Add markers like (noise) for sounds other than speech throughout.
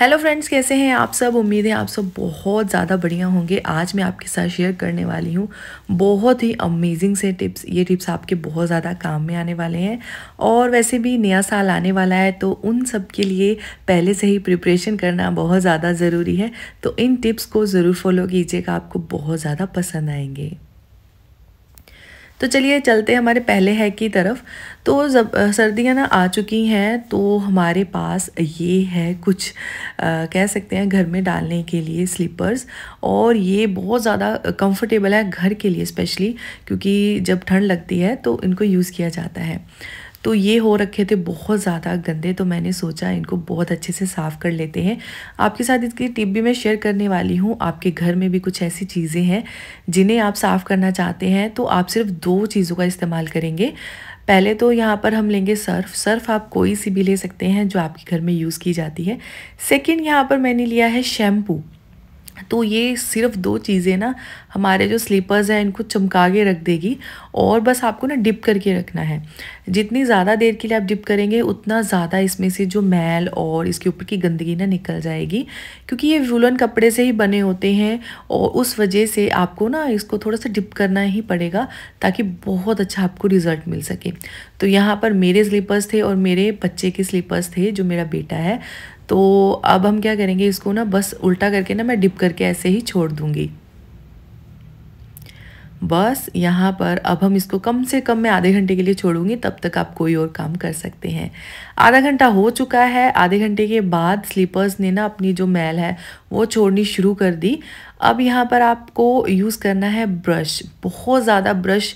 hello friends कैसे हैं आप सब उम्मीद है आप सब बहुत ज़्यादा बढ़िया होंगे आज मैं आपके साथ शेयर करने वाली हूँ बहुत ही अमेजिंग से टिप्स ये टिप्स आपके बहुत ज़्यादा काम में आने वाले हैं और वैसे भी नया साल आने वाला है तो उन सब के लिए पहले से ही प्रिपरेशन करना बहुत ज़्यादा ज़रूरी है तो इन टिप्स को ज़रूर फॉलो कीजिएगा आपको बहुत ज़्यादा पसंद आएंगे तो चलिए चलते हैं हमारे पहले है की तरफ तो जब सर्दियाँ ना आ चुकी हैं तो हमारे पास ये है कुछ आ, कह सकते हैं घर में डालने के लिए स्लीपर्स और ये बहुत ज़्यादा कंफर्टेबल है घर के लिए स्पेशली क्योंकि जब ठंड लगती है तो इनको यूज़ किया जाता है तो ये हो रखे थे बहुत ज़्यादा गंदे तो मैंने सोचा इनको बहुत अच्छे से साफ़ कर लेते हैं आपके साथ इसकी टिप भी मैं शेयर करने वाली हूँ आपके घर में भी कुछ ऐसी चीज़ें हैं जिन्हें आप साफ़ करना चाहते हैं तो आप सिर्फ दो चीज़ों का इस्तेमाल करेंगे पहले तो यहाँ पर हम लेंगे सर्फ सर्फ आप कोई सी भी ले सकते हैं जो आपके घर में यूज़ की जाती है सेकेंड यहाँ पर मैंने लिया है शैम्पू तो ये सिर्फ दो चीज़ें ना हमारे जो स्लीपर्स हैं इनको चमका के रख देगी और बस आपको ना डिप करके रखना है जितनी ज़्यादा देर के लिए आप डिप करेंगे उतना ज़्यादा इसमें से जो मैल और इसके ऊपर की गंदगी ना निकल जाएगी क्योंकि ये वुलन कपड़े से ही बने होते हैं और उस वजह से आपको ना इसको थोड़ा सा डिप करना ही पड़ेगा ताकि बहुत अच्छा आपको रिज़ल्ट मिल सके तो यहाँ पर मेरे स्लीपर्स थे और मेरे बच्चे के स्लीपर्स थे जो मेरा बेटा है तो अब हम क्या करेंगे इसको ना बस उल्टा करके ना मैं डिप करके ऐसे ही छोड़ दूंगी बस यहाँ पर अब हम इसको कम से कम मैं आधे घंटे के लिए छोड़ूंगी तब तक आप कोई और काम कर सकते हैं आधा घंटा हो चुका है आधे घंटे के बाद स्लीपर्स ने ना अपनी जो मैल है वो छोड़नी शुरू कर दी अब यहाँ पर आपको यूज़ करना है ब्रश बहुत ज़्यादा ब्रश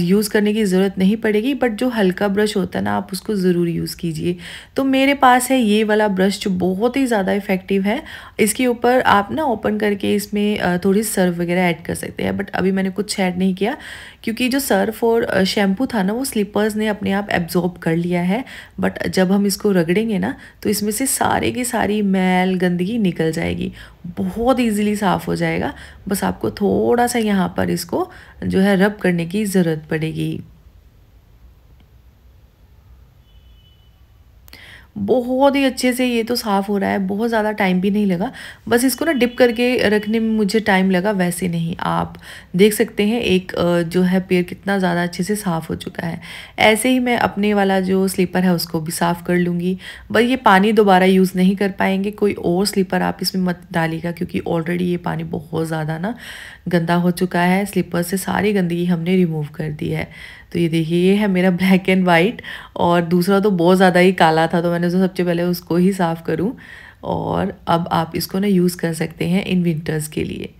यूज़ करने की ज़रूरत नहीं पड़ेगी बट जो हल्का ब्रश होता है ना आप उसको ज़रूर यूज़ कीजिए तो मेरे पास है ये वाला ब्रश जो बहुत ही ज़्यादा इफ़ेक्टिव है इसके ऊपर आप ना ओपन करके इसमें थोड़ी सर्फ वगैरह ऐड कर सकते हैं बट अभी मैंने कुछ ऐड नहीं किया क्योंकि जो सर्फ और शैम्पू था ना वो स्लीपर्स ने अपने आप एब्जॉर्ब कर लिया है बट जब हम इसको रगड़ेंगे ना तो इसमें से सारे की सारी मैल गंदगी निकल जाएगी जाएगी बहुत इजीली साफ़ हो जाएगा बस आपको थोड़ा सा यहाँ पर इसको जो है रब करने की ज़रूरत पड़ेगी बहुत ही अच्छे से ये तो साफ़ हो रहा है बहुत ज़्यादा टाइम भी नहीं लगा बस इसको ना डिप करके रखने में मुझे टाइम लगा वैसे नहीं आप देख सकते हैं एक जो है पेड़ कितना ज़्यादा अच्छे से साफ़ हो चुका है ऐसे ही मैं अपने वाला जो स्लीपर है उसको भी साफ़ कर लूँगी बस ये पानी दोबारा यूज़ नहीं कर पाएंगे कोई और स्लीपर आप इसमें मत डालिएगा क्योंकि ऑलरेडी ये पानी बहुत ज़्यादा ना गंदा हो चुका है स्लीपर से सारी गंदगी हमने रिमूव कर दी है तो ये देखिए ये है मेरा ब्लैक एंड वाइट और दूसरा तो बहुत ज़्यादा ही काला था तो मैंने उसको सबसे पहले उसको ही साफ़ करूँ और अब आप इसको ना यूज़ कर सकते हैं इन विंटर्स के लिए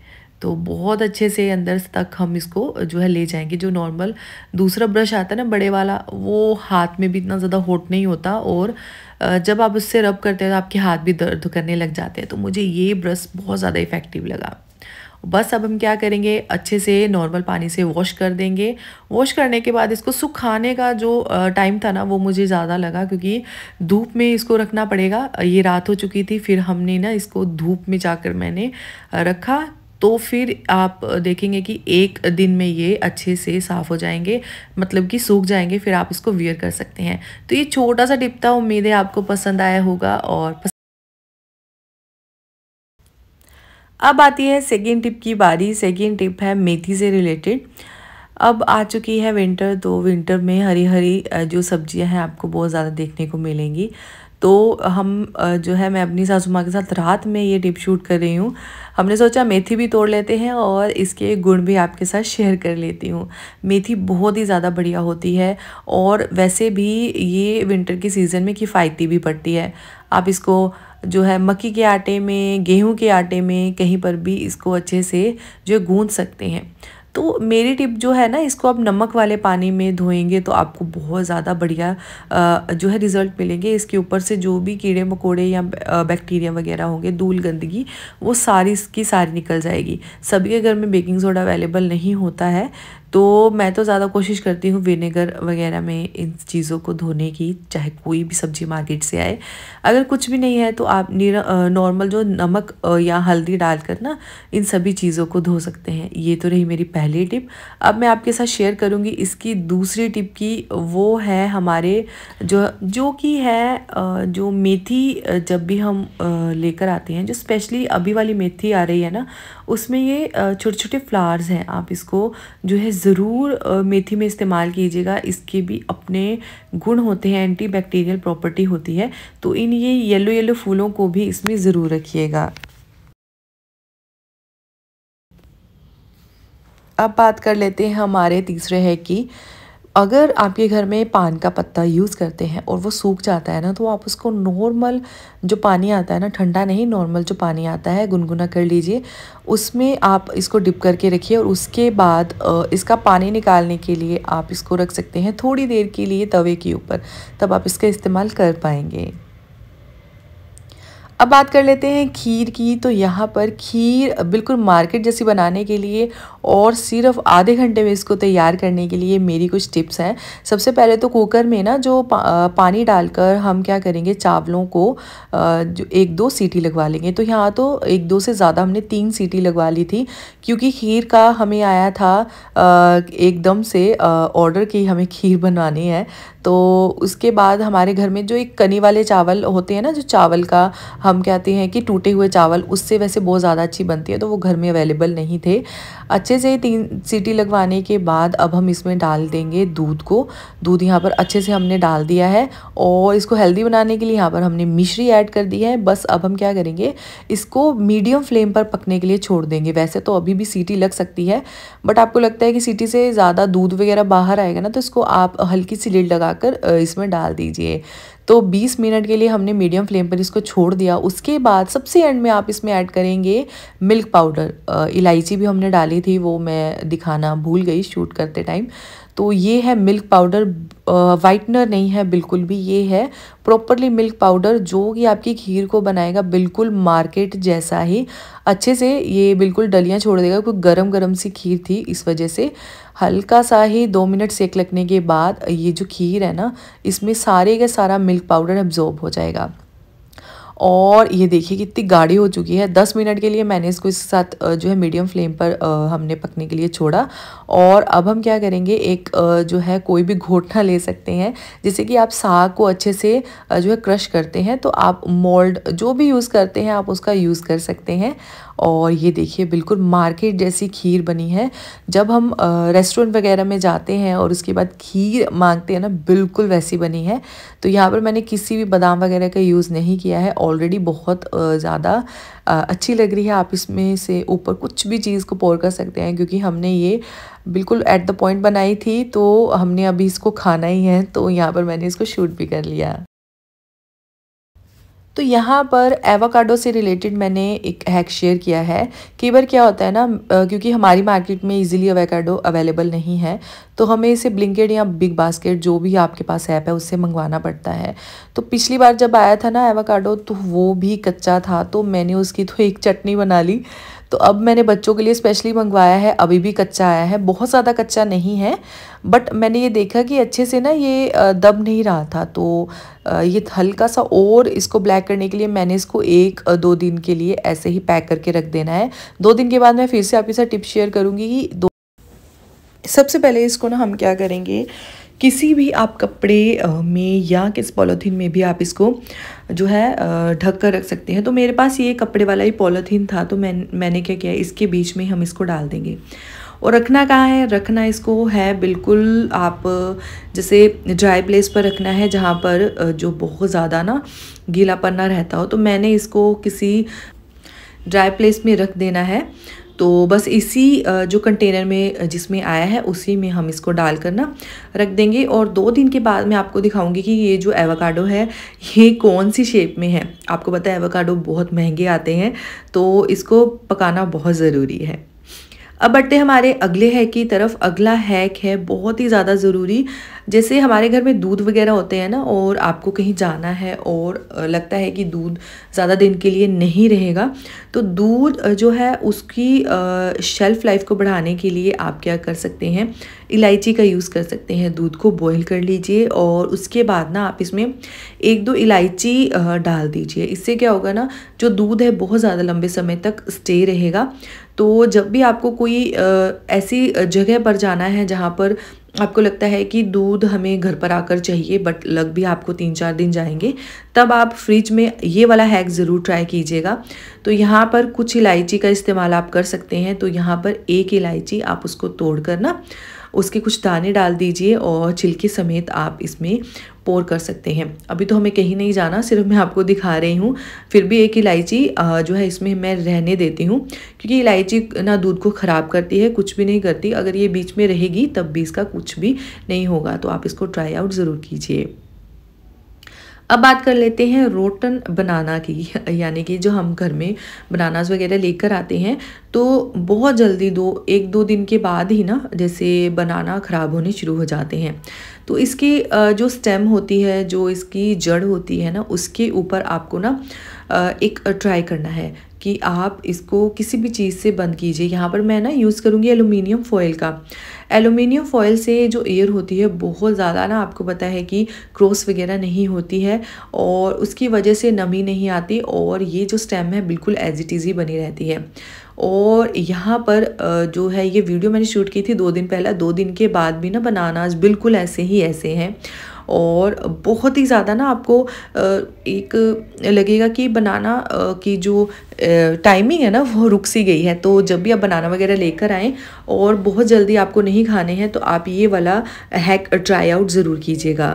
तो बहुत अच्छे से अंदर तक हम इसको जो है ले जाएंगे जो नॉर्मल दूसरा ब्रश आता है ना बड़े वाला वो हाथ में भी इतना ज़्यादा होट नहीं होता और जब आप उससे रब करते हैं तो आपके हाथ भी दर्द करने लग जाते हैं तो मुझे ये ब्रश बहुत ज़्यादा इफ़ेक्टिव लगा बस अब हम क्या करेंगे अच्छे से नॉर्मल पानी से वॉश कर देंगे वॉश करने के बाद इसको सुखाने का जो टाइम था ना वो मुझे ज़्यादा लगा क्योंकि धूप में इसको रखना पड़ेगा ये रात हो चुकी थी फिर हमने ना इसको धूप में जाकर मैंने रखा तो फिर आप देखेंगे कि एक दिन में ये अच्छे से साफ़ हो जाएंगे मतलब कि सूख जाएंगे फिर आप इसको वियर कर सकते हैं तो ये छोटा सा टिप था उम्मीद है आपको पसंद आया होगा और अब आती है सेकेंड टिप की बारी सेकेंड टिप है मेथी से रिलेटेड अब आ चुकी है विंटर तो विंटर में हरी हरी जो सब्जियां हैं आपको बहुत ज़्यादा देखने को मिलेंगी तो हम जो है मैं अपनी सासू माँ के साथ रात में ये टिप शूट कर रही हूँ हमने सोचा मेथी भी तोड़ लेते हैं और इसके गुण भी आपके साथ शेयर कर लेती हूँ मेथी बहुत ही ज़्यादा बढ़िया होती है और वैसे भी ये विंटर के सीज़न में किफ़ायती भी पड़ती है आप इसको जो है मक्की के आटे में गेहूं के आटे में कहीं पर भी इसको अच्छे से जो है गूँध सकते हैं तो मेरी टिप जो है ना इसको आप नमक वाले पानी में धोएंगे तो आपको बहुत ज़्यादा बढ़िया जो है रिज़ल्ट मिलेंगे इसके ऊपर से जो भी कीड़े मकोड़े या बैक्टीरिया वगैरह होंगे धूल गंदगी वो सारी की सारी निकल जाएगी सभी के घर में बेकिंग सोडा अवेलेबल नहीं होता है तो मैं तो ज़्यादा कोशिश करती हूँ विनेगर वगैरह में इन चीज़ों को धोने की चाहे कोई भी सब्ज़ी मार्केट से आए अगर कुछ भी नहीं है तो आप नॉर्मल जो नमक या हल्दी डालकर ना इन सभी चीज़ों को धो सकते हैं ये तो रही मेरी पहली टिप अब मैं आपके साथ शेयर करूँगी इसकी दूसरी टिप की वो है हमारे जो जो कि है जो मेथी जब भी हम लेकर आते हैं जो स्पेशली अभी वाली मेथी आ रही है ना उसमें ये छोटे छोटे फ्लावर्स हैं आप इसको जो है ज़रूर मेथी में इस्तेमाल कीजिएगा इसके भी अपने गुण होते हैं एंटी बैक्टीरियल प्रॉपर्टी होती है तो इन ये येलो येलो फूलों को भी इसमें ज़रूर रखिएगा अब बात कर लेते हैं हमारे तीसरे है कि अगर आपके घर में पान का पत्ता यूज़ करते हैं और वो सूख जाता है ना तो आप उसको नॉर्मल जो पानी आता है ना ठंडा नहीं नॉर्मल जो पानी आता है गुनगुना कर लीजिए उसमें आप इसको डिप करके रखिए और उसके बाद इसका पानी निकालने के लिए आप इसको रख सकते हैं थोड़ी देर के लिए तवे के ऊपर तब आप इसका इस्तेमाल कर पाएंगे अब बात कर लेते हैं खीर की तो यहाँ पर खीर बिल्कुल मार्केट जैसी बनाने के लिए और सिर्फ आधे घंटे में इसको तैयार करने के लिए मेरी कुछ टिप्स हैं सबसे पहले तो कुकर में ना जो पा, पानी डालकर हम क्या करेंगे चावलों को जो एक दो सीटी लगवा लेंगे तो यहाँ तो एक दो से ज़्यादा हमने तीन सीटी लगवा ली थी क्योंकि खीर का हमें आया था एकदम से ऑर्डर की हमें खीर बनवानी है तो उसके बाद हमारे घर में जो एक कनी वाले चावल होते हैं ना जो चावल का हम कहते हैं कि टूटे हुए चावल उससे वैसे बहुत ज़्यादा अच्छी बनती है तो वो घर में अवेलेबल नहीं थे अच्छे अच्छे से तीन सीटी लगवाने के बाद अब हम इसमें डाल देंगे दूध को दूध यहाँ पर अच्छे से हमने डाल दिया है और इसको हेल्दी बनाने के लिए यहाँ पर हमने मिश्री ऐड कर दी है बस अब हम क्या करेंगे इसको मीडियम फ्लेम पर पकने के लिए छोड़ देंगे वैसे तो अभी भी सीटी लग सकती है बट आपको लगता है कि सीटी से ज़्यादा दूध वगैरह बाहर आएगा ना तो इसको आप हल्की सी लीड लगाकर इसमें डाल दीजिए तो 20 मिनट के लिए हमने मीडियम फ्लेम पर इसको छोड़ दिया उसके बाद सबसे एंड में आप इसमें ऐड करेंगे मिल्क पाउडर इलायची भी हमने डाली थी वो मैं दिखाना भूल गई शूट करते टाइम तो ये है मिल्क पाउडर वाइटनर नहीं है बिल्कुल भी ये है प्रॉपरली मिल्क पाउडर जो कि आपकी खीर को बनाएगा बिल्कुल मार्केट जैसा ही अच्छे से ये बिल्कुल डलियाँ छोड़ देगा क्योंकि गरम गरम सी खीर थी इस वजह से हल्का सा ही दो मिनट सेक लगने के बाद ये जो खीर है ना इसमें सारे का सारा मिल्क पाउडर एब्जॉर्ब हो जाएगा और ये देखिए कितनी गाढ़ी हो चुकी है दस मिनट के लिए मैंने इसको इसके साथ जो है मीडियम फ्लेम पर हमने पकने के लिए छोड़ा और अब हम क्या करेंगे एक जो है कोई भी घोटना ले सकते हैं जिससे कि आप साग को अच्छे से जो है क्रश करते हैं तो आप मोल्ड जो भी यूज़ करते हैं आप उसका यूज़ कर सकते हैं और ये देखिए बिल्कुल मार्केट जैसी खीर बनी है जब हम रेस्टोरेंट वगैरह में जाते हैं और उसके बाद खीर मांगते हैं ना बिल्कुल वैसी बनी है तो यहाँ पर मैंने किसी भी बादाम वगैरह का यूज़ नहीं किया है ऑलरेडी बहुत ज़्यादा अच्छी लग रही है आप इसमें से ऊपर कुछ भी चीज़ को पोर कर सकते हैं क्योंकि हमने ये बिल्कुल एट द पॉइंट बनाई थी तो हमने अभी इसको खाना ही है तो यहाँ पर मैंने इसको शूट भी कर लिया तो यहाँ पर एवाकाडो से रिलेटेड मैंने एक हैक शेयर किया है कई बार क्या होता है ना क्योंकि हमारी मार्केट में इजीली एवाकाडो अवेलेबल नहीं है तो हमें इसे ब्लिंकेट या बिग बास्केट जो भी आपके पास ऐप है उससे मंगवाना पड़ता है तो पिछली बार जब आया था ना एवाकाडो तो वो भी कच्चा था तो मैंने उसकी तो एक चटनी बना ली तो अब मैंने बच्चों के लिए स्पेशली मंगवाया है अभी भी कच्चा आया है बहुत ज़्यादा कच्चा नहीं है बट मैंने ये देखा कि अच्छे से ना ये दब नहीं रहा था तो ये हल्का सा और इसको ब्लैक करने के लिए मैंने इसको एक दो दिन के लिए ऐसे ही पैक करके रख देना है दो दिन के बाद मैं फिर से आपके साथ टिप शेयर करूँगी कि दो सबसे पहले इसको ना हम क्या करेंगे किसी भी आप कपड़े में या किस पॉलीथीन में भी आप इसको जो है ढक कर रख सकते हैं तो मेरे पास ये कपड़े वाला ही पॉलीथीन था तो मैं मैंने क्या किया इसके बीच में हम इसको डाल देंगे और रखना कहाँ है रखना इसको है बिल्कुल आप जैसे ड्राई प्लेस पर रखना है जहाँ पर जो बहुत ज़्यादा ना गीला पन्ना रहता हो तो मैंने इसको किसी ड्राई प्लेस में रख देना है तो बस इसी जो कंटेनर में जिसमें आया है उसी में हम इसको डाल कर ना रख देंगे और दो दिन के बाद मैं आपको दिखाऊंगी कि ये जो एवोकाडो है ये कौन सी शेप में है आपको पता है एवोकाडो बहुत महंगे आते हैं तो इसको पकाना बहुत ज़रूरी है अब बढ़ते हमारे अगले हैक की तरफ अगला हैक है बहुत ही ज़्यादा ज़रूरी जैसे हमारे घर में दूध वगैरह होते हैं ना और आपको कहीं जाना है और लगता है कि दूध ज़्यादा दिन के लिए नहीं रहेगा तो दूध जो है उसकी शेल्फ़ लाइफ को बढ़ाने के लिए आप क्या कर सकते हैं इलायची का यूज़ कर सकते हैं दूध को बॉईल कर लीजिए और उसके बाद ना आप इसमें एक दो इलायची डाल दीजिए इससे क्या होगा ना जो दूध है बहुत ज़्यादा लंबे समय तक स्टे रहेगा तो जब भी आपको कोई ऐसी जगह पर जाना है जहाँ पर आपको लगता है कि दूध हमें घर पर आकर चाहिए बट लग भी आपको तीन चार दिन जाएंगे तब आप फ्रिज में ये वाला हैक ज़रूर ट्राई कीजिएगा तो यहाँ पर कुछ इलायची का इस्तेमाल आप कर सकते हैं तो यहाँ पर एक इलायची आप उसको तोड़ कर ना उसके कुछ दाने डाल दीजिए और छिलके समेत आप इसमें पोर कर सकते हैं अभी तो हमें कहीं नहीं जाना सिर्फ मैं आपको दिखा रही हूँ फिर भी एक इलायची जो है इसमें मैं रहने देती हूँ क्योंकि इलायची ना दूध को ख़राब करती है कुछ भी नहीं करती अगर ये बीच में रहेगी तब भी इसका कुछ भी नहीं होगा तो आप इसको ट्राई आउट ज़रूर कीजिए अब बात कर लेते हैं रोटन बनाना की यानी कि जो हम घर में बनानास वगैरह लेकर आते हैं तो बहुत जल्दी दो एक दो दिन के बाद ही ना जैसे बनाना ख़राब होने शुरू हो जाते हैं तो इसकी जो स्टेम होती है जो इसकी जड़ होती है ना उसके ऊपर आपको ना एक ट्राई करना है कि आप इसको किसी भी चीज़ से बंद कीजिए यहाँ पर मैं ना यूज़ करूँगी एलुमिनियम फॉयल का एलुमिनियम फॉयल से जो एयर होती है बहुत ज़्यादा ना आपको पता है कि क्रॉस वगैरह नहीं होती है और उसकी वजह से नमी नहीं आती और ये जो स्टेम है बिल्कुल एज इट इज़ ही बनी रहती है और यहाँ पर जो है ये वीडियो मैंने शूट की थी दो दिन पहले दो दिन के बाद भी ना बनानाज बिल्कुल ऐसे ही ऐसे हैं और बहुत ही ज़्यादा ना आपको एक लगेगा कि बनाना की जो टाइमिंग है ना वो रुक सी गई है तो जब भी आप बनाना वगैरह लेकर आएँ और बहुत जल्दी आपको नहीं खाने हैं तो आप ये वाला हैक ट्राई आउट ज़रूर कीजिएगा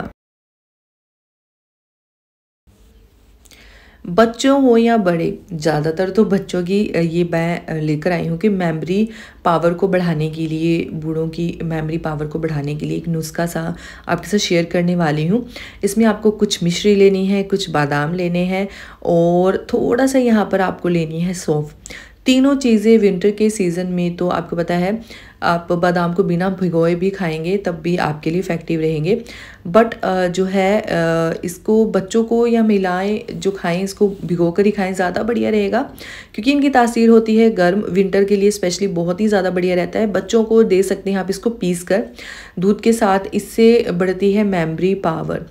बच्चों हो या बड़े ज़्यादातर तो बच्चों की ये मैं लेकर आई हूँ कि मेमोरी पावर को बढ़ाने के लिए बूढ़ों की मेमोरी पावर को बढ़ाने के लिए एक नुस्खा सा आपके साथ शेयर करने वाली हूँ इसमें आपको कुछ मिश्री लेनी है कुछ बादाम लेने हैं और थोड़ा सा यहाँ पर आपको लेनी है सौंफ तीनों चीज़ें विंटर के सीज़न में तो आपको पता है आप बादाम को बिना भिगोए भी खाएंगे तब भी आपके लिए इफ़ेक्टिव रहेंगे बट जो है इसको बच्चों को या महिलाएं जो खाएं इसको भिगो कर ही खाएं ज़्यादा बढ़िया रहेगा क्योंकि इनकी तासीर होती है गर्म विंटर के लिए स्पेशली बहुत ही ज़्यादा बढ़िया रहता है बच्चों को दे सकते हैं आप इसको पीस कर दूध के साथ इससे बढ़ती है मेमरी पावर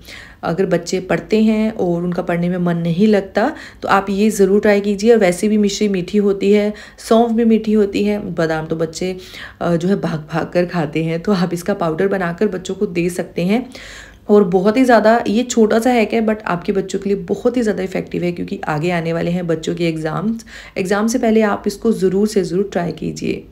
अगर बच्चे पढ़ते हैं और उनका पढ़ने में मन नहीं लगता तो आप ये ज़रूर ट्राई कीजिए और वैसे भी मिश्री मीठी होती है सौंफ भी मीठी होती है बादाम तो बच्चे जो है भाग भाग कर खाते हैं तो आप इसका पाउडर बनाकर बच्चों को दे सकते हैं और बहुत ही ज़्यादा ये छोटा सा है क्या बट आपके बच्चों के लिए बहुत ही ज़्यादा इफेक्टिव है क्योंकि आगे आने वाले हैं बच्चों के एग्ज़ाम्स एग्ज़ाम से पहले आप इसको ज़रूर से ज़रूर ट्राई कीजिए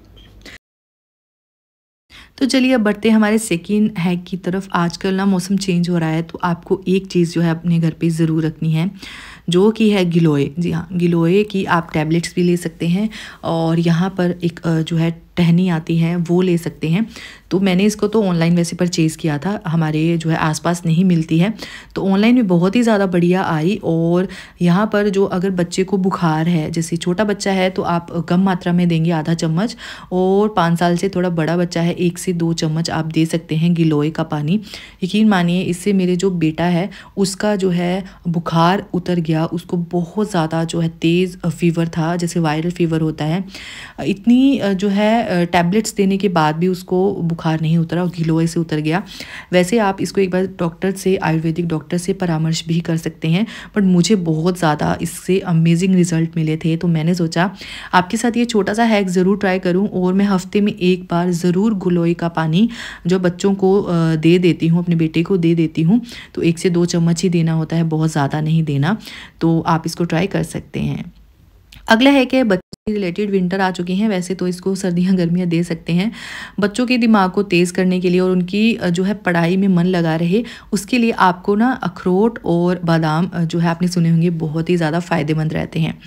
तो चलिए अब बढ़ते हैं हमारे सेकेंड हैक की तरफ आजकल ना मौसम चेंज हो रहा है तो आपको एक चीज़ जो है अपने घर पे ज़रूर रखनी है जो कि है गिलोए जी हाँ गिलोए की आप टैबलेट्स भी ले सकते हैं और यहाँ पर एक जो है टहनी आती है वो ले सकते हैं तो मैंने इसको तो ऑनलाइन वैसे परचेज़ किया था हमारे जो है आसपास नहीं मिलती है तो ऑनलाइन में बहुत ही ज़्यादा बढ़िया आई और यहाँ पर जो अगर बच्चे को बुखार है जैसे छोटा बच्चा है तो आप कम मात्रा में देंगे आधा चम्मच और पाँच साल से थोड़ा बड़ा बच्चा है एक से दो चम्मच आप दे सकते हैं गिलोय का पानी यकीन मानिए इससे मेरे जो बेटा है उसका जो है बुखार उतर गया उसको बहुत ज़्यादा जो है तेज़ फीवर था जैसे वायरल फीवर होता है इतनी जो है टैबलेट्स देने के बाद भी उसको बुखार नहीं उतरा और घिलोए से उतर गया वैसे आप इसको एक बार डॉक्टर से आयुर्वेदिक डॉक्टर से परामर्श भी कर सकते हैं बट मुझे बहुत ज़्यादा इससे अमेजिंग रिजल्ट मिले थे तो मैंने सोचा आपके साथ ये छोटा सा हैक ज़रूर ट्राई करूँ और मैं हफ्ते में एक बार ज़रूर गिलोए का पानी जो बच्चों को दे देती हूँ अपने बेटे को दे देती हूँ तो एक से दो चम्मच ही देना होता है बहुत ज़्यादा नहीं देना तो आप इसको ट्राई कर सकते हैं अगला है कि रिलेटेड विंटर आ चुके हैं वैसे तो इसको सर्दियां गर्मियां दे सकते हैं बच्चों के दिमाग को तेज़ करने के लिए और उनकी जो है पढ़ाई में मन लगा रहे उसके लिए आपको ना अखरोट और बादाम जो है आपने सुने होंगे बहुत ही ज़्यादा फ़ायदेमंद रहते हैं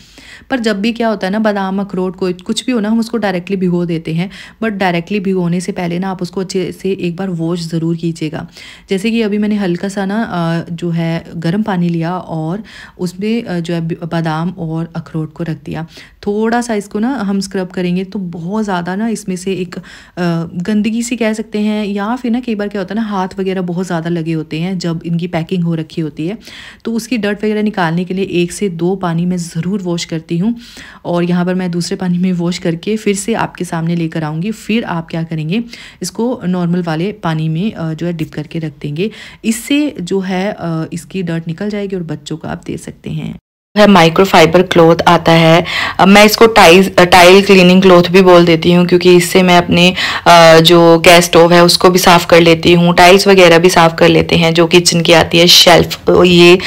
पर जब भी क्या होता है ना बादाम अखरोट कोई कुछ भी हो ना हम उसको डायरेक्टली भिगो देते हैं बट डायरेक्टली भिगोने से पहले ना आप उसको अच्छे से एक बार वॉश ज़रूर कीजिएगा जैसे कि अभी मैंने हल्का सा ना जो है गर्म पानी लिया और उसमें जो है बादाम और अखरोट को रख दिया थोड़ा सा इसको ना हम स्क्रब करेंगे तो बहुत ज़्यादा ना इसमें से एक गंदगी सी कह सकते हैं या फिर ना कई बार क्या होता है ना हाथ वगैरह बहुत ज़्यादा लगे होते हैं जब इनकी पैकिंग हो रखी होती है तो उसकी डर्ट वगैरह निकालने के लिए एक से दो पानी मैं ज़रूर वॉश करती हूँ और यहाँ पर मैं दूसरे पानी में वॉश करके फिर से आपके सामने लेकर आऊँगी फिर आप क्या करेंगे इसको नॉर्मल वाले पानी में जो है डिप करके रख देंगे इससे जो है इसकी डर्ट निकल जाएगी और बच्चों को आप दे सकते हैं है माइक्रोफाइबर क्लोथ आता है मैं इसको टाइल टाइल क्लीनिंग क्लोथ भी बोल देती हूँ क्योंकि इससे मैं अपने जो गैस स्टोव है उसको भी साफ़ कर लेती हूँ टाइल्स वगैरह भी साफ़ कर लेते हैं जो किचन की आती है शेल्फ तो ये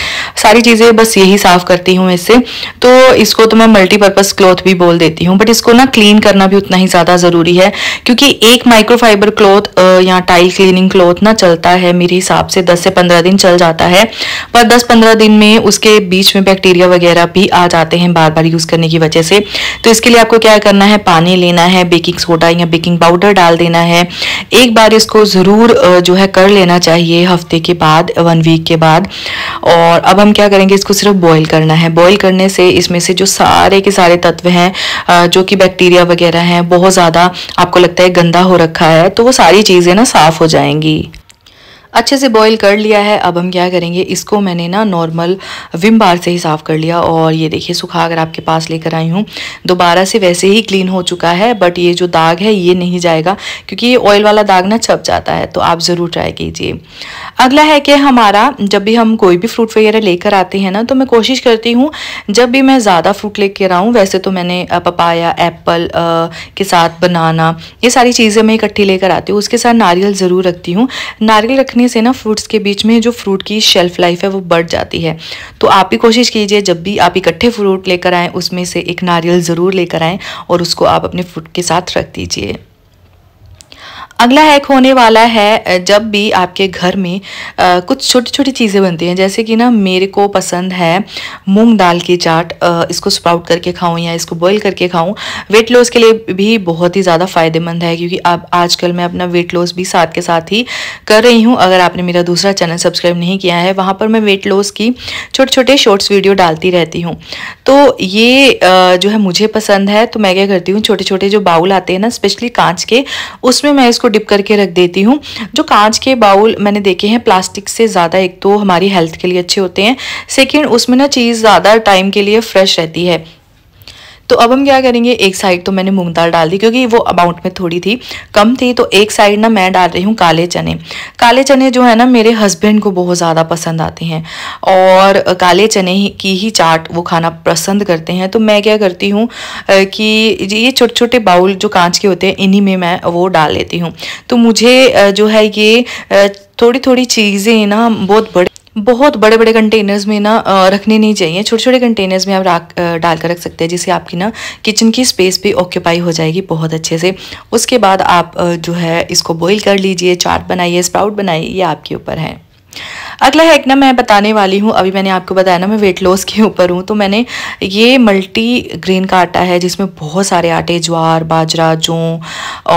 सारी चीज़ें बस यही साफ़ करती हूँ इससे तो इसको तो मैं मल्टीपर्पज़ क्लोथ भी बोल देती हूँ बट इसको ना क्लीन करना भी उतना ही ज़्यादा ज़रूरी है क्योंकि एक माइक्रोफाइबर क्लोथ या टाइल क्लीनिंग क्लोथ ना चलता है मेरे हिसाब से दस से पंद्रह दिन चल जाता है पर दस पंद्रह दिन में उसके बीच में बैक्टीरिया वगैरह भी आ जाते हैं बार बार यूज़ करने की वजह से तो इसके लिए आपको क्या करना है पानी लेना है बेकिंग सोडा या बेकिंग पाउडर डाल देना है एक बार इसको ज़रूर जो है कर लेना चाहिए हफ्ते के बाद वन वीक के बाद और अब हम क्या करेंगे इसको सिर्फ बॉयल करना है बॉयल करने से इसमें से जो सारे के सारे तत्व हैं जो कि बैक्टीरिया वगैरह हैं बहुत ज़्यादा आपको लगता है गंदा हो रखा है तो वो सारी चीज़ें ना साफ़ हो जाएंगी अच्छे से बॉईल कर लिया है अब हम क्या करेंगे इसको मैंने ना नॉर्मल विम बार से ही साफ़ कर लिया और ये देखिए सुखा अगर आपके पास लेकर आई हूँ दोबारा से वैसे ही क्लीन हो चुका है बट ये जो दाग है ये नहीं जाएगा क्योंकि ये ऑयल वाला दाग ना छप जाता है तो आप ज़रूर ट्राई कीजिए अगला है कि हमारा जब भी हम कोई भी फ्रूट वगैरह लेकर आते हैं ना तो मैं कोशिश करती हूँ जब भी मैं ज़्यादा फ्रूट लेकर आऊँ वैसे तो मैंने पपाया एप्पल के साथ बनाना ये सारी चीज़ें मैं इकट्ठी लेकर आती हूँ उसके साथ नारियल ज़रूर रखती हूँ नारियल रखने रखने से ना फ्रूट्स के बीच में जो फ्रूट की शेल्फ लाइफ है वो बढ़ जाती है तो आप ही कोशिश कीजिए जब भी आप इकट्ठे फ्रूट लेकर आएँ उसमें से एक नारियल ज़रूर लेकर आएँ और उसको आप अपने फ्रूट के साथ रख दीजिए अगला हैक होने वाला है जब भी आपके घर में आ, कुछ छोटी छोटी चीज़ें बनती हैं जैसे कि ना मेरे को पसंद है मूंग दाल की चाट आ, इसको स्प्राउट करके खाऊं या इसको बॉईल करके खाऊं वेट लॉस के लिए भी बहुत ही ज़्यादा फ़ायदेमंद है क्योंकि अब आजकल मैं अपना वेट लॉस भी साथ के साथ ही कर रही हूँ अगर आपने मेरा दूसरा चैनल सब्सक्राइब नहीं किया है वहाँ पर मैं वेट लॉस की छोटे छोटे शॉर्ट्स वीडियो डालती रहती हूँ तो ये आ, जो है मुझे पसंद है तो मैं क्या करती हूँ छोटे छोटे जो बाउल आते हैं ना स्पेशली कांच के उसमें मैं इसको इसको डिप करके रख देती हूँ जो कांच के बाउल मैंने देखे हैं प्लास्टिक से ज़्यादा एक तो हमारी हेल्थ के लिए अच्छे होते हैं सेकेंड उसमें ना चीज़ ज़्यादा टाइम के लिए फ्रेश रहती है तो अब हम क्या करेंगे एक साइड तो मैंने मूंग दाल डाल दी क्योंकि वो अमाउंट में थोड़ी थी कम थी तो एक साइड ना मैं डाल रही हूँ काले चने काले चने जो है ना मेरे हस्बैंड को बहुत ज़्यादा पसंद आते हैं और काले चने की ही चाट वो खाना पसंद करते हैं तो मैं क्या करती हूँ कि ये छोटे छोटे बाउल जो कांच के होते हैं इन्हीं में मैं वो डाल लेती हूँ तो मुझे जो है ये थोड़ी थोड़ी चीज़ें ना बहुत बड़े बहुत बड़े बड़े कंटेनर्स में ना रखने नहीं चाहिए छोटे छोटे कंटेनर्स में आप रख डाल कर रख सकते हैं जिससे आपकी ना किचन की स्पेस भी ऑक्यूपाई हो जाएगी बहुत अच्छे से उसके बाद आप जो है इसको बॉईल कर लीजिए चाट बनाइए स्प्राउट बनाइए ये आपके ऊपर है अगला हैक ना मैं बताने वाली हूँ अभी मैंने आपको बताया ना मैं वेट लॉस के ऊपर हूँ तो मैंने ये मल्टी ग्रेन का आटा है जिसमें बहुत सारे आटे ज्वार बाजरा जौ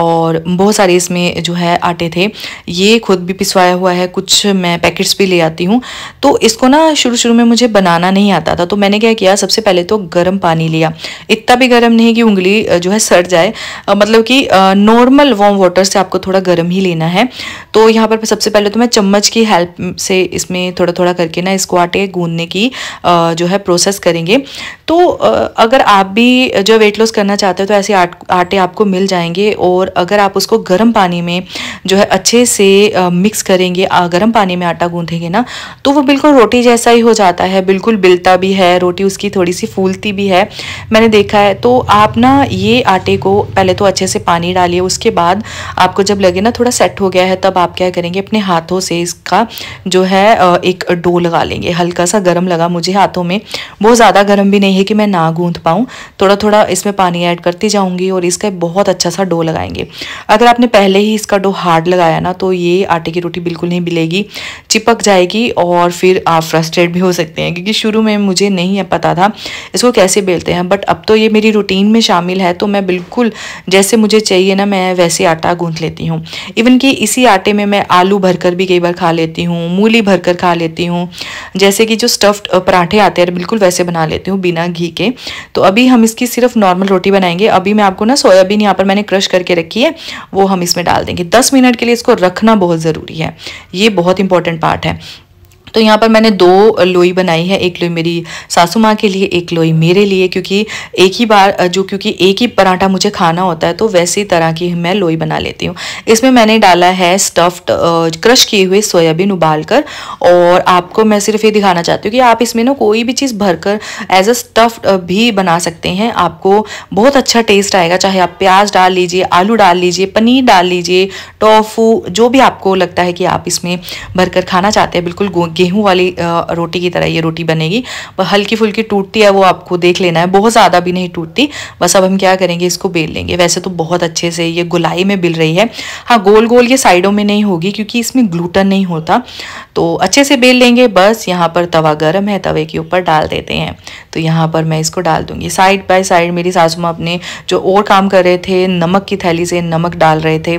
और बहुत सारे इसमें जो है आटे थे ये खुद भी पिसवाया हुआ है कुछ मैं पैकेट्स भी ले आती हूँ तो इसको ना शुरू शुरू में मुझे बनाना नहीं आता था तो मैंने क्या किया सबसे पहले तो गर्म पानी लिया इतना भी गर्म नहीं कि उंगली जो है सड़ जाए मतलब कि नॉर्मल वॉम वाटर से आपको थोड़ा गर्म ही लेना है तो यहाँ पर सबसे पहले तो मैं चम्मच की हेल्प से इसमें थोड़ा थोड़ा करके ना इसको आटे गूंदने की जो है प्रोसेस करेंगे तो अगर आप भी जो वेट लॉस करना चाहते हो तो ऐसे आटे आपको मिल जाएंगे और अगर आप उसको गर्म पानी में जो है अच्छे से मिक्स करेंगे गर्म पानी में आटा गूंधेंगे ना तो वो बिल्कुल रोटी जैसा ही हो जाता है बिल्कुल बिलता भी है रोटी उसकी थोड़ी सी फूलती भी है मैंने देखा है तो आप ना ये आटे को पहले तो अच्छे से पानी डालिए उसके बाद आपको जब लगे ना थोड़ा सेट हो गया है तब आप क्या करेंगे अपने हाथों से इसका जो है है एक डो लगा लेंगे हल्का सा गर्म लगा मुझे हाथों में बहुत ज़्यादा गर्म भी नहीं है कि मैं ना गूंथ पाऊँ थोड़ा थोड़ा इसमें पानी ऐड करती जाऊँगी और इसका बहुत अच्छा सा डो लगाएंगे अगर आपने पहले ही इसका डो हार्ड लगाया ना तो ये आटे की रोटी बिल्कुल नहीं मिलेगी चिपक जाएगी और फिर आप फ्रस्ट्रेट भी हो सकते हैं क्योंकि शुरू में मुझे नहीं पता था इसको कैसे बेलते हैं बट अब तो ये मेरी रूटीन में शामिल है तो मैं बिल्कुल जैसे मुझे चाहिए ना मैं वैसे आटा गूंथ लेती हूँ इवन कि इसी आटे में मैं आलू भरकर भी कई बार खा लेती हूँ मूली भरकर खा लेती हूँ जैसे कि जो स्टफ्ड पराठे आते हैं बिल्कुल वैसे बना लेती हूँ बिना घी के तो अभी हम इसकी सिर्फ नॉर्मल रोटी बनाएंगे अभी मैं आपको ना सोयाबीन यहाँ पर मैंने क्रश करके रखी है वो हम इसमें डाल देंगे दस मिनट के लिए इसको रखना बहुत ज़रूरी है ये बहुत इंपॉर्टेंट पार्ट है तो यहाँ पर मैंने दो लोई बनाई है एक लोई मेरी सासू माँ के लिए एक लोई मेरे लिए क्योंकि एक ही बार जो क्योंकि एक ही पराठा मुझे खाना होता है तो वैसी तरह की मैं लोई बना लेती हूँ इसमें मैंने डाला है स्टफ्ड क्रश किए हुए सोयाबीन उबाल कर और आपको मैं सिर्फ ये दिखाना चाहती हूँ कि आप इसमें ना कोई भी चीज़ भरकर एज अ स्टफ्ड भी बना सकते हैं आपको बहुत अच्छा टेस्ट आएगा चाहे आप प्याज डाल लीजिए आलू डाल लीजिए पनीर डाल लीजिए टोफू जो भी आपको लगता है कि आप इसमें भरकर खाना चाहते हैं बिल्कुल गेहूं वाली रोटी की तरह ये रोटी बनेगी हल्की फुल्की टूटती है वो आपको देख लेना है बहुत ज़्यादा भी नहीं टूटती बस अब हम क्या करेंगे इसको बेल लेंगे वैसे तो बहुत अच्छे से ये गुलाई में बिल रही है हाँ गोल गोल ये साइडों में नहीं होगी क्योंकि इसमें ग्लूटन नहीं होता तो अच्छे से बेल लेंगे बस यहाँ पर तवा गर्म है तवे के ऊपर डाल देते हैं तो यहाँ पर मैं इसको डाल दूँगी साइड बाय साइड मेरी सासू माँ अपने जो और काम कर रहे थे नमक की थैली से नमक डाल रहे थे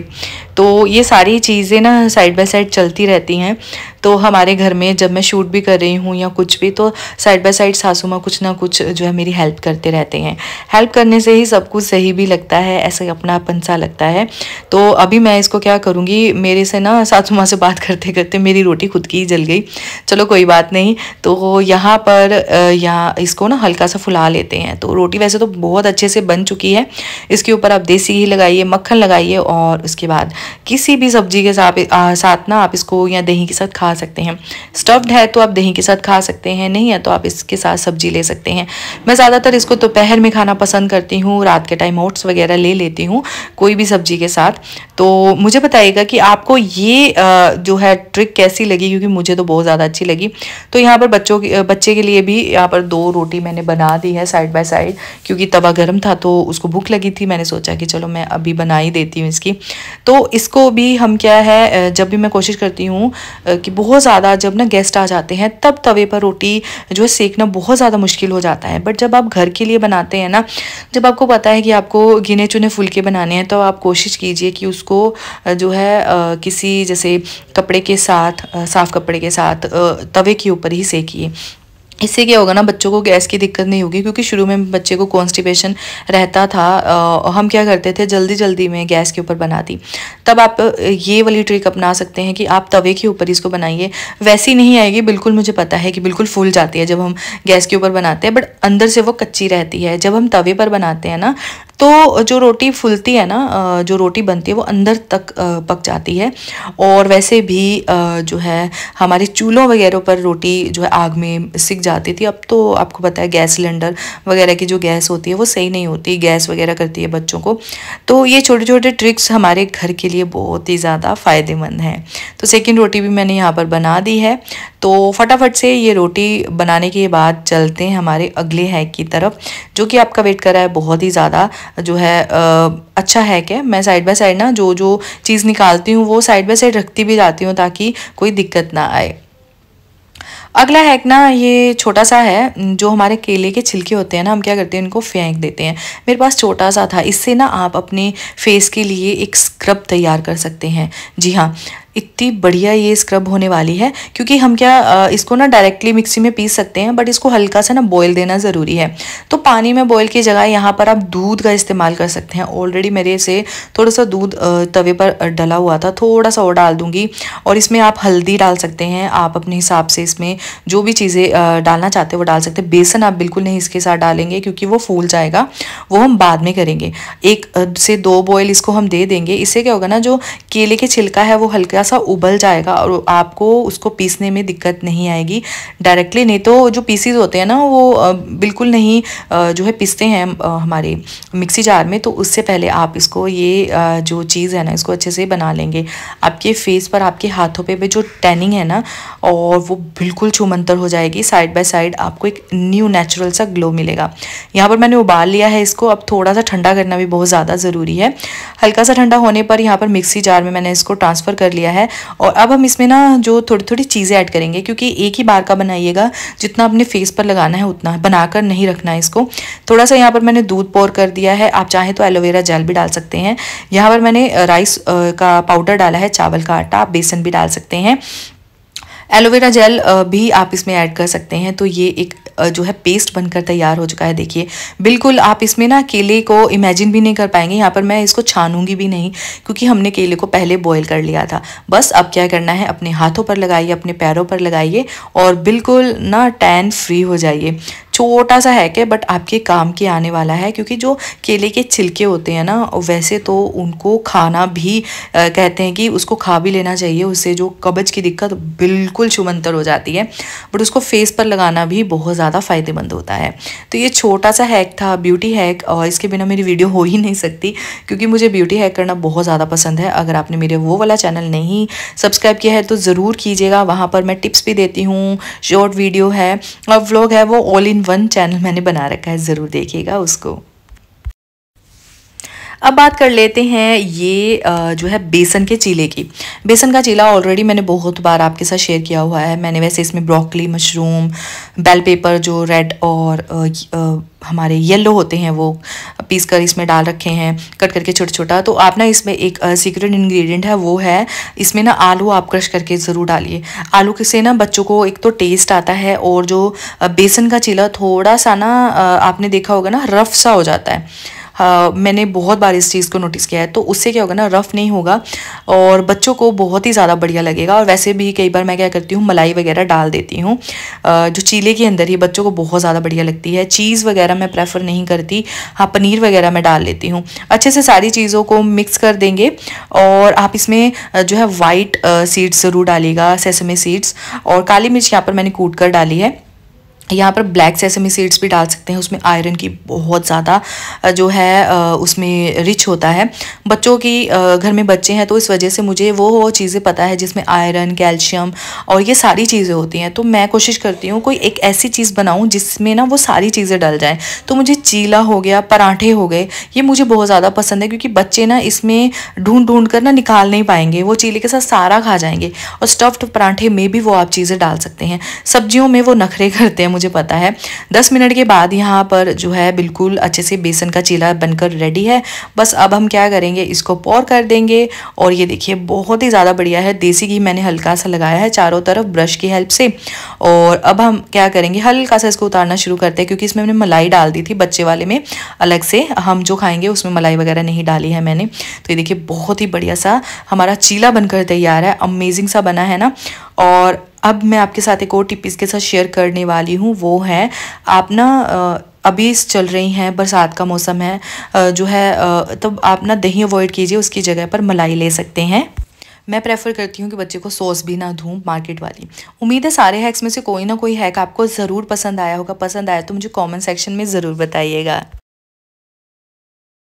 तो ये सारी चीज़ें ना साइड बाय साइड चलती रहती हैं तो हमारे घर में जब मैं शूट भी कर रही हूँ या कुछ भी तो साइड बाय साइड सासू माँ कुछ ना कुछ जो है मेरी हेल्प करते रहते हैं हेल्प करने से ही सब कुछ सही भी लगता है ऐसे अपन सा लगता है तो अभी मैं इसको क्या करूँगी मेरे से ना सासू माँ से बात करते करते मेरी रोटी खुद की ही जल गई चलो कोई बात नहीं तो यहाँ पर यहाँ इसको ना हल्का सा फुला लेते हैं तो रोटी वैसे तो बहुत अच्छे से बन चुकी है इसके ऊपर आप देसी घी लगाइए मक्खन लगाइए और उसके बाद किसी भी सब्जी के साथ साथ ना आप इसको या दही के साथ खा सकते हैं स्टफ्ड है तो आप दही के साथ खा सकते हैं नहीं है तो आप इसके साथ सब्जी ले सकते हैं मैं ज़्यादातर इसको दोपहर में खाना पसंद करती हूँ रात के टाइम ओट्स वगैरह ले लेती हूँ कोई भी सब्जी के साथ तो मुझे बताइएगा कि आपको ये जो है ट्रिक कैसी लगी क्योंकि मुझे तो बहुत ज़्यादा अच्छी लगी तो यहाँ पर बच्चों के बच्चे के लिए भी यहाँ पर दो रोटी मैंने बना दी है साइड बाय साइड क्योंकि तवा गर्म था तो उसको भूख लगी थी मैंने सोचा कि चलो मैं अभी बना ही देती हूँ इसकी तो इसको भी हम क्या है जब भी मैं कोशिश करती हूँ कि बहुत ज़्यादा जब ना गेस्ट आ जाते हैं तब तवे पर रोटी जो है सेकना बहुत ज़्यादा मुश्किल हो जाता है बट जब आप घर के लिए बनाते हैं ना जब आपको पता है कि आपको गिने चुने फुलके बनाने हैं तो आप कोशिश कीजिए कि उसको जो है किसी जैसे कपड़े के साथ साफ़ कपड़े के साथ तवे के ऊपर ही सेकिए इससे क्या होगा ना बच्चों को गैस की दिक्कत नहीं होगी क्योंकि शुरू में बच्चे को कॉन्स्टिपेशन रहता था आ, हम क्या करते थे जल्दी जल्दी में गैस के ऊपर बना दी तब आप ये वाली ट्रिक अपना सकते हैं कि आप तवे के ऊपर इसको बनाइए वैसी नहीं आएगी बिल्कुल मुझे पता है कि बिल्कुल फूल जाती है जब हम गैस के ऊपर बनाते हैं बट अंदर से वो कच्ची रहती है जब हम तवे पर बनाते हैं ना तो जो रोटी फूलती है ना जो रोटी बनती है वो अंदर तक पक जाती है और वैसे भी जो है हमारे चूल्हों वगैरह पर रोटी जो है आग में सिक जाती थी अब तो आपको पता है गैस सिलेंडर वगैरह की जो गैस होती है वो सही नहीं होती गैस वगैरह करती है बच्चों को तो ये छोटे छोटे ट्रिक्स हमारे घर के लिए बहुत ही ज़्यादा फ़ायदेमंद हैं तो सेकेंड रोटी भी मैंने यहाँ पर बना दी है तो फटाफट से ये रोटी बनाने के बाद चलते हैं हमारे अगले हैक की तरफ जो कि आपका वेट कर रहा है बहुत ही ज़्यादा जो है आ, अच्छा हैक है मैं साइड बाय साइड ना जो जो चीज़ निकालती हूँ वो साइड बाय साइड रखती भी जाती हूँ ताकि कोई दिक्कत ना आए अगला हैक ना ये छोटा सा है जो हमारे केले के छिलके होते हैं ना हम क्या करते हैं इनको फेंक देते हैं मेरे पास छोटा सा था इससे ना आप अपने फेस के लिए एक स्क्रब तैयार कर सकते हैं जी हाँ इतनी बढ़िया ये स्क्रब होने वाली है क्योंकि हम क्या इसको ना डायरेक्टली मिक्सी में पीस सकते हैं बट इसको हल्का सा ना बॉयल देना ज़रूरी है तो पानी में बॉयल की जगह यहाँ पर आप दूध का इस्तेमाल कर सकते हैं ऑलरेडी मेरे से थोड़ा सा दूध तवे पर डला हुआ था थोड़ा सा और डाल दूंगी और इसमें आप हल्दी डाल सकते हैं आप अपने हिसाब से इसमें जो भी चीज़ें डालना चाहते हो वो डाल सकते हैं बेसन आप बिल्कुल नहीं इसके साथ डालेंगे क्योंकि वो फूल जाएगा वो हम बाद में करेंगे एक से दो बॉयल इसको हम दे देंगे इससे क्या होगा ना जो केले के छिलका है वो हल्का थोड़ा सा उबल जाएगा और आपको उसको पीसने में दिक्कत नहीं आएगी डायरेक्टली नहीं तो जो पीसीज होते हैं ना वो बिल्कुल नहीं जो है पीसते हैं हमारे मिक्सी जार में तो उससे पहले आप इसको ये जो चीज़ है ना इसको अच्छे से बना लेंगे आपके फेस पर आपके हाथों पर भी जो टैनिंग है ना और वो बिल्कुल छुमंतर हो जाएगी साइड बाय साइड आपको एक न्यू नेचुरल सा ग्लो मिलेगा यहाँ पर मैंने उबाल लिया है इसको अब थोड़ा सा ठंडा करना भी बहुत ज़्यादा ज़रूरी है हल्का सा ठंडा होने पर यहाँ पर मिक्सी जार में मैंने इसको ट्रांसफ़र कर लिया है है और अब हम इसमें ना जो थोड़ी थोड़ी चीज़ें ऐड करेंगे क्योंकि एक ही बार का बनाइएगा जितना अपने फेस पर लगाना है उतना बनाकर नहीं रखना है इसको थोड़ा सा यहाँ पर मैंने दूध पोर कर दिया है आप चाहें तो एलोवेरा जेल भी डाल सकते हैं यहाँ पर मैंने राइस का पाउडर डाला है चावल का आटा आप बेसन भी डाल सकते हैं एलोवेरा जेल भी आप इसमें ऐड कर सकते हैं तो ये एक जो है पेस्ट बनकर तैयार हो चुका है देखिए बिल्कुल आप इसमें ना केले को इमेजिन भी नहीं कर पाएंगे यहाँ पर मैं इसको छानूंगी भी नहीं क्योंकि हमने केले को पहले बॉयल कर लिया था बस अब क्या करना है अपने हाथों पर लगाइए अपने पैरों पर लगाइए और बिल्कुल ना टैन फ्री हो जाइए छोटा सा हैक है बट आपके काम के आने वाला है क्योंकि जो केले के छिलके होते हैं ना वैसे तो उनको खाना भी आ, कहते हैं कि उसको खा भी लेना चाहिए उससे जो कब्ज की दिक्कत बिल्कुल छुमंतर हो जाती है बट उसको फेस पर लगाना भी बहुत ज़्यादा फ़ायदेमंद होता है तो ये छोटा सा हैक था ब्यूटी हैक और इसके बिना मेरी वीडियो हो ही नहीं सकती क्योंकि मुझे ब्यूटी हैक करना बहुत ज़्यादा पसंद है अगर आपने मेरे वो वाला चैनल नहीं सब्सक्राइब किया है तो ज़रूर कीजिएगा वहाँ पर मैं टिप्स भी देती हूँ शॉर्ट वीडियो है और व्लॉग है वो ऑल इन वन चैनल मैंने बना रखा है ज़रूर देखिएगा उसको अब बात कर लेते हैं ये जो है बेसन के चीले की बेसन का चीला ऑलरेडी मैंने बहुत बार आपके साथ शेयर किया हुआ है मैंने वैसे इसमें ब्रोकली मशरूम बेल पेपर जो रेड और हमारे येलो होते हैं वो पीस कर इसमें डाल रखे हैं कट करके छोटा छोटा तो आप ना इसमें एक सीक्रेट इंग्रेडिएंट है वो है इसमें ना आलू आप क्रश करके ज़रूर डालिए आलू से ना बच्चों को एक तो टेस्ट आता है और जो बेसन का चीला थोड़ा सा ना आपने देखा होगा ना रफ सा हो जाता है आ, हाँ, मैंने बहुत बार इस चीज़ को नोटिस किया है तो उससे क्या होगा ना रफ़ नहीं होगा और बच्चों को बहुत ही ज़्यादा बढ़िया लगेगा और वैसे भी कई बार मैं क्या करती हूँ मलाई वगैरह डाल देती हूँ जो चीले के अंदर ही बच्चों को बहुत ज़्यादा बढ़िया लगती है चीज़ वगैरह मैं प्रेफर नहीं करती हाँ पनीर वगैरह मैं डाल लेती हूँ अच्छे से सारी चीज़ों को मिक्स कर देंगे और आप इसमें जो है वाइट सीड्स ज़रूर डालिएगा सेसमे सीड्स और काली मिर्च यहाँ पर मैंने कूट कर डाली है यहाँ पर ब्लैक सेसमी सीड्स भी डाल सकते हैं उसमें आयरन की बहुत ज़्यादा जो है उसमें रिच होता है बच्चों की घर में बच्चे हैं तो इस वजह से मुझे वो चीज़ें पता है जिसमें आयरन कैल्शियम और ये सारी चीज़ें होती हैं तो मैं कोशिश करती हूँ कोई एक ऐसी चीज़ बनाऊँ जिसमें ना वो सारी चीज़ें डल जाएँ तो मुझे चीला हो गया पराठे हो गए ये मुझे बहुत ज़्यादा पसंद है क्योंकि बच्चे ना इसमें ढूंढ ढूंढ कर ना निकाल नहीं पाएंगे वो चीले के साथ सारा खा जाएंगे और स्टफ्ड पराठे में भी वो आप चीज़ें डाल सकते हैं सब्जियों में वो नखरे (laughs) करते हैं मुझे पता है दस मिनट के बाद यहाँ पर जो है बिल्कुल अच्छे से बेसन का चीला बनकर रेडी है बस अब हम क्या करेंगे इसको पोर कर देंगे और ये देखिए बहुत ही ज़्यादा बढ़िया है देसी घी मैंने हल्का सा लगाया है चारों तरफ ब्रश की हेल्प से और अब हम क्या करेंगे हल्का सा इसको उतारना शुरू करते हैं क्योंकि इसमें मैंने मलाई डाल दी थी बच्चे वाले में अलग से हम जो खाएंगे उसमें मलाई वगैरह नहीं डाली है मैंने तो ये देखिए बहुत ही बढ़िया सा हमारा चीला बनकर तैयार है अमेजिंग सा बना है ना और अब मैं आपके साथ एक और टिप इसके साथ शेयर करने वाली हूँ वो है आप ना अभी चल रही हैं बरसात का मौसम है जो है तब आप ना दही अवॉइड कीजिए उसकी जगह पर मलाई ले सकते हैं मैं प्रेफर करती हूँ कि बच्चे को सॉस भी ना धूँ मार्केट वाली उम्मीद है सारे हैक्स में से कोई ना कोई हैक आपको ज़रूर पसंद आया होगा पसंद आया तो मुझे कमेंट सेक्शन में ज़रूर बताइएगा